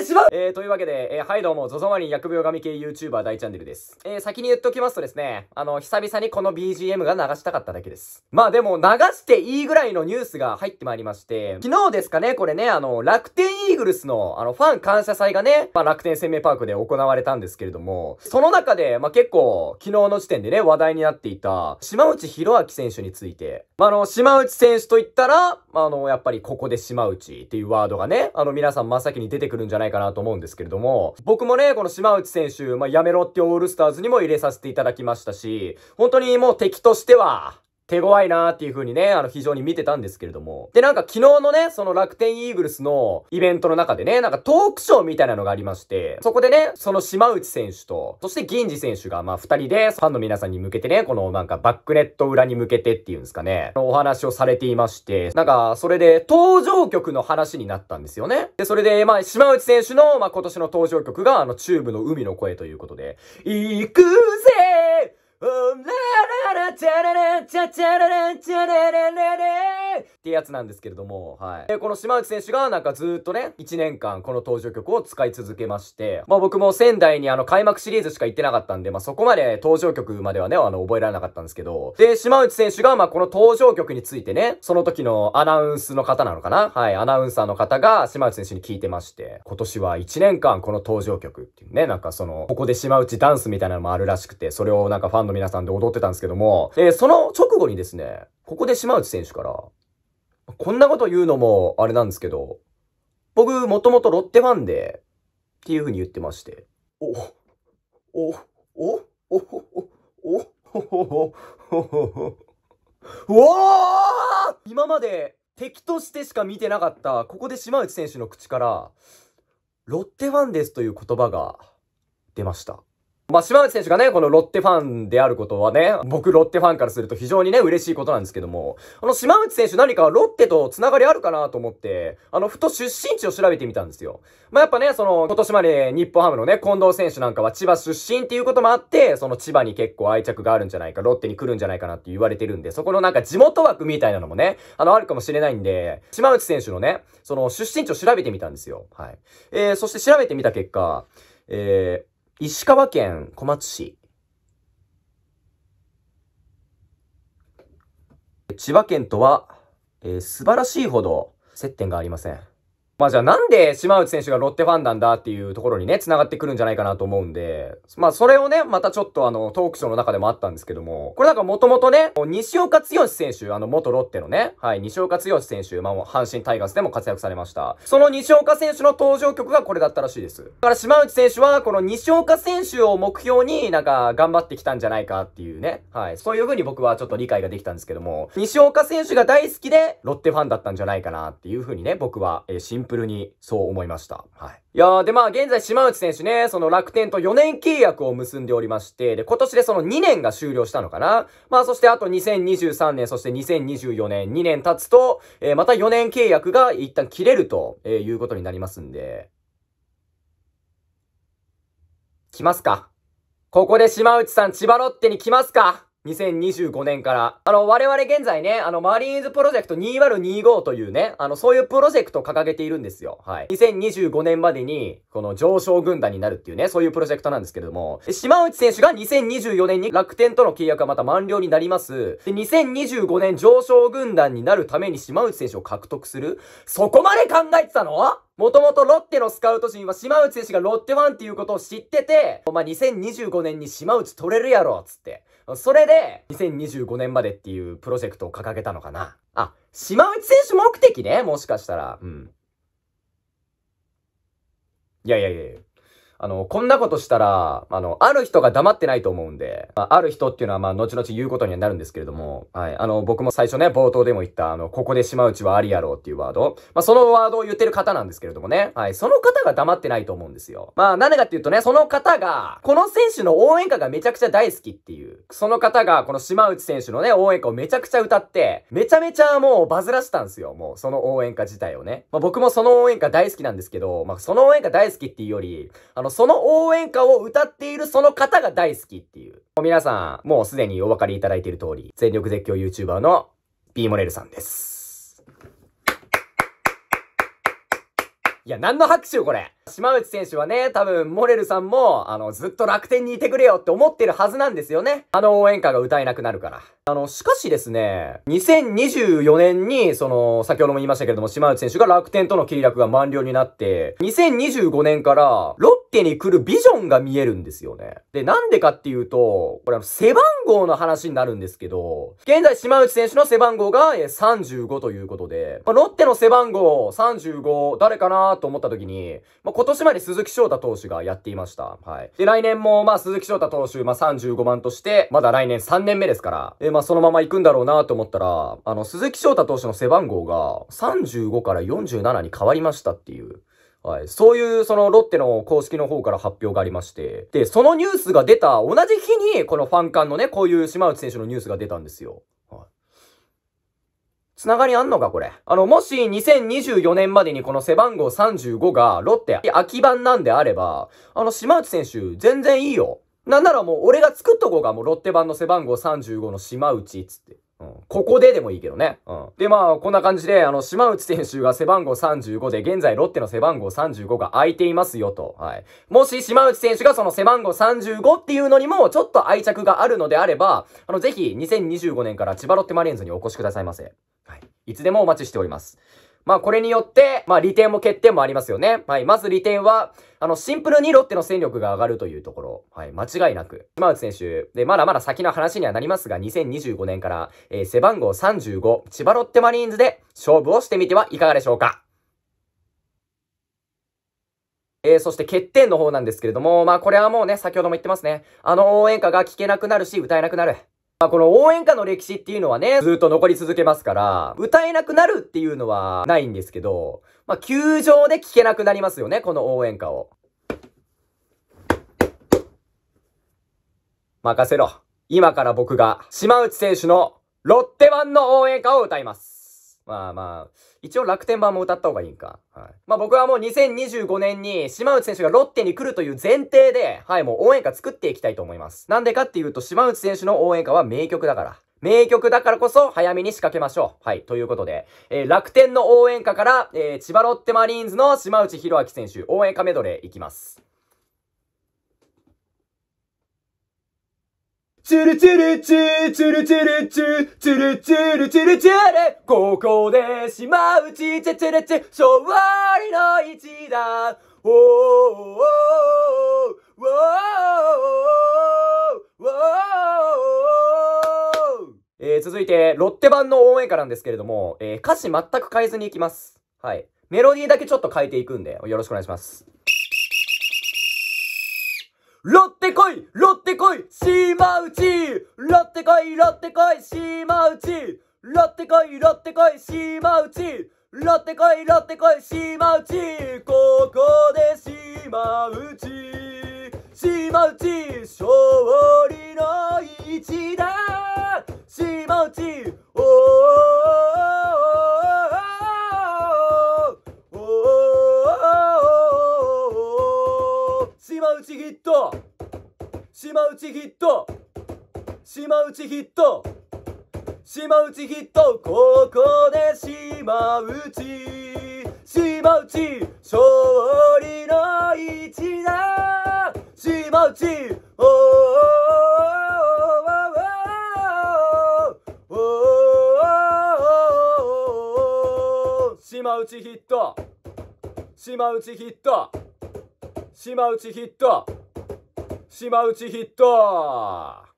でしまうえー、というわけで、えー、はいどうも、ゾゾマリン薬病神系 YouTuber 大チャンネルです。えー、先に言っときますとですね、あの、久々にこの BGM が流したかっただけです。まあでも、流していいぐらいのニュースが入ってまいりまして、昨日ですかね、これね、あの、楽天イーグルスの、あの、ファン感謝祭がね、まあ、楽天生命パークで行われたんですけれども、その中で、まあ結構、昨日の時点でね、話題になっていた、島内宏明選手について、まあの、島内選手と言ったら、まあの、やっぱりここで島内っていうワードがね、あの、皆さん真っ先に出てくるんじゃないないかなと思うんですけれども、僕もね、この島内選手、まあ、やめろってオールスターズにも入れさせていただきましたし、本当にもう敵としては、手強いなーっていう風にね、あの、非常に見てたんですけれども。で、なんか昨日のね、その楽天イーグルスのイベントの中でね、なんかトークショーみたいなのがありまして、そこでね、その島内選手と、そして銀次選手が、まあ、二人で、ファンの皆さんに向けてね、このなんかバックネット裏に向けてっていうんですかね、のお話をされていまして、なんか、それで、登場曲の話になったんですよね。で、それで、まあ、島内選手の、まあ、今年の登場曲が、あの、チューブの海の声ということで、行くぜーラチャララチャチャララチャララララってやつなんですけれども、はい。で、この島内選手がなんかずっとね、1年間この登場曲を使い続けまして、まあ僕も仙台にあの開幕シリーズしか行ってなかったんで、まあそこまで登場曲まではね、あの覚えられなかったんですけど、で、島内選手がまあこの登場曲についてね、その時のアナウンスの方なのかなはい、アナウンサーの方が島内選手に聞いてまして、今年は1年間この登場曲っていうね、なんかその、ここで島内ダンスみたいなのもあるらしくて、それをなんかファンの皆さんで踊ってたんですけども、えー、その直後にですね、ここで島内選手から、こんなこと言うのもあれなんですけど、僕、もともとロッテファンで、っていうふうに言ってまして。お、お、お、お、お、お、お、お、お、お、お今まで敵としてしか見てなかった、ここで島内選手の口から、ロッテファンですという言葉が出ました。まあ、島内選手がね、このロッテファンであることはね、僕ロッテファンからすると非常にね、嬉しいことなんですけども、あの、島内選手何かロッテと繋がりあるかなと思って、あの、ふと出身地を調べてみたんですよ。まあ、やっぱね、その、今年まで日本ハムのね、近藤選手なんかは千葉出身っていうこともあって、その千葉に結構愛着があるんじゃないか、ロッテに来るんじゃないかなって言われてるんで、そこのなんか地元枠みたいなのもね、あの、あるかもしれないんで、島内選手のね、その、出身地を調べてみたんですよ。はい。えー、そして調べてみた結果、えー、石川県小松市。千葉県とは、えー、素晴らしいほど接点がありません。まあじゃあなんで島内選手がロッテファンなんだっていうところにね、繋がってくるんじゃないかなと思うんで、まあそれをね、またちょっとあの、トークショーの中でもあったんですけども、これなんかもともとね、西岡剛選手、あの、元ロッテのね、はい、西岡剛選手、まあ阪神タイガースでも活躍されました。その西岡選手の登場曲がこれだったらしいです。だから島内選手は、この西岡選手を目標になんか頑張ってきたんじゃないかっていうね、はい、そういう風に僕はちょっと理解ができたんですけども、西岡選手が大好きで、ロッテファンだったんじゃないかなっていう風にね、僕は、えー、ンプルにそう思いました。はい。いやー、でまあ現在島内選手ね、その楽天と4年契約を結んでおりまして、で、今年でその2年が終了したのかなまあそしてあと2023年、そして2024年、2年経つと、えー、また4年契約が一旦切れると、えー、いうことになりますんで。来ますかここで島内さん千葉ロッテに来ますか2025年から、あの、我々現在ね、あの、マリーンズプロジェクト2025というね、あの、そういうプロジェクトを掲げているんですよ。はい。2025年までに、この上昇軍団になるっていうね、そういうプロジェクトなんですけれども、島内選手が2024年に楽天との契約がまた満了になります。で、2025年上昇軍団になるために島内選手を獲得するそこまで考えてたのもともとロッテのスカウト陣は島内選手がロッテワンっていうことを知ってて、お前2025年に島内取れるやろ、つって。それで、2025年までっていうプロジェクトを掲げたのかな。あ、島内選手目的ね、もしかしたら。うん。いやいやいやいや。あの、こんなことしたら、あの、ある人が黙ってないと思うんで、まあ、ある人っていうのは、まあ、後々言うことにはなるんですけれども、はい。あの、僕も最初ね、冒頭でも言った、あの、ここで島内はありやろうっていうワード。まあ、そのワードを言ってる方なんですけれどもね、はい。その方が黙ってないと思うんですよ。まあ、なんでかっていうとね、その方が、この選手の応援歌がめちゃくちゃ大好きっていう、その方が、この島内選手のね、応援歌をめちゃくちゃ歌って、めちゃめちゃもうバズらしたんですよ、もう、その応援歌自体をね。まあ、僕もその応援歌大好きなんですけど、まあ、その応援歌大好きっていうより、あのの、その応援歌を歌っているその方が大好きっていう。皆さん、もうすでにお分かりいただいている通り、全力絶叫 YouTuber の B モレルさんです。いや、何の拍手これ。島内選手はね、多分、モレルさんも、あの、ずっと楽天にいてくれよって思ってるはずなんですよね。あの応援歌が歌えなくなるから。あの、しかしですね、2024年に、その、先ほども言いましたけれども、島内選手が楽天との契約が満了になって、2025年から、ロッ手に来るビジョンが見えるんですよね。で、なんでかっていうと、これあの、背番号の話になるんですけど、現在島内選手の背番号が35ということで、まあ、ロッテの背番号35、誰かなと思った時に、まあ、今年まで鈴木翔太投手がやっていました。はい。で、来年も、まあ、鈴木翔太投手、まあ、35番として、まだ来年3年目ですから、で、まあ、そのまま行くんだろうなと思ったら、あの、鈴木翔太投手の背番号が35から47に変わりましたっていう。はい。そういう、その、ロッテの公式の方から発表がありまして。で、そのニュースが出た、同じ日に、このファンンのね、こういう島内選手のニュースが出たんですよ。つながりあんのかこれ。あの、もし2024年までにこの背番号35がロッテ秋版なんであれば、あの、島内選手全然いいよ。なんならもう俺が作っとこうが、もうロッテ版の背番号35の島内っつって。ここででもいいけどね。うん、で、まあ、こんな感じで、あの、島内選手が背番号35で、現在ロッテの背番号35が空いていますよと。はい。もし、島内選手がその背番号35っていうのにも、ちょっと愛着があるのであれば、あの、ぜひ、2025年から千葉ロッテマリーンズにお越しくださいませ。はい。いつでもお待ちしております。まあこれによって、まあ利点も欠点もありますよね。はい。まず利点は、あの、シンプルにロッテの戦力が上がるというところ。はい。間違いなく。島内選手。で、まだまだ先の話にはなりますが、2025年から、えー、背番号35、千葉ロッテマリーンズで勝負をしてみてはいかがでしょうか。えー、そして欠点の方なんですけれども、まあこれはもうね、先ほども言ってますね。あの応援歌が聞けなくなるし、歌えなくなる。まこの応援歌の歴史っていうのはね、ずっと残り続けますから、歌えなくなるっていうのはないんですけど、まあ、球場で聴けなくなりますよね、この応援歌を。任せろ。今から僕が、島内選手のロッテ版の応援歌を歌います。まあまあ、一応楽天版も歌った方がいいんか。はい。まあ僕はもう2025年に島内選手がロッテに来るという前提で、はい、もう応援歌作っていきたいと思います。なんでかっていうと、島内選手の応援歌は名曲だから。名曲だからこそ早めに仕掛けましょう。はい。ということで、えー、楽天の応援歌から、えー、千葉ロッテマリーンズの島内博明選手応援歌メドレーいきます。チュルチュルチュチュルチュルチュチュルチュルチュルチュルここでしまうちちちるちゃ勝利の一打おーおーおーおーおーえー、続いて、ロッテ版の応援歌なんですけれども、えー、歌詞全く変えずにいきます。はい。メロディーだけちょっと変えていくんで、よろしくお願いします。ロッテ来いロッテ来い島内ロッテ来いロッテ来い島内ロッテ来いロッテ来い島内ロッテ来いロッテ来い島内ここで島内島内勝利の一打島内おーおー島内ヒット島内ヒット島内ヒットここで島内島内勝利の一打島内おおお島内ヒット島内ヒット島内ヒット島内ヒット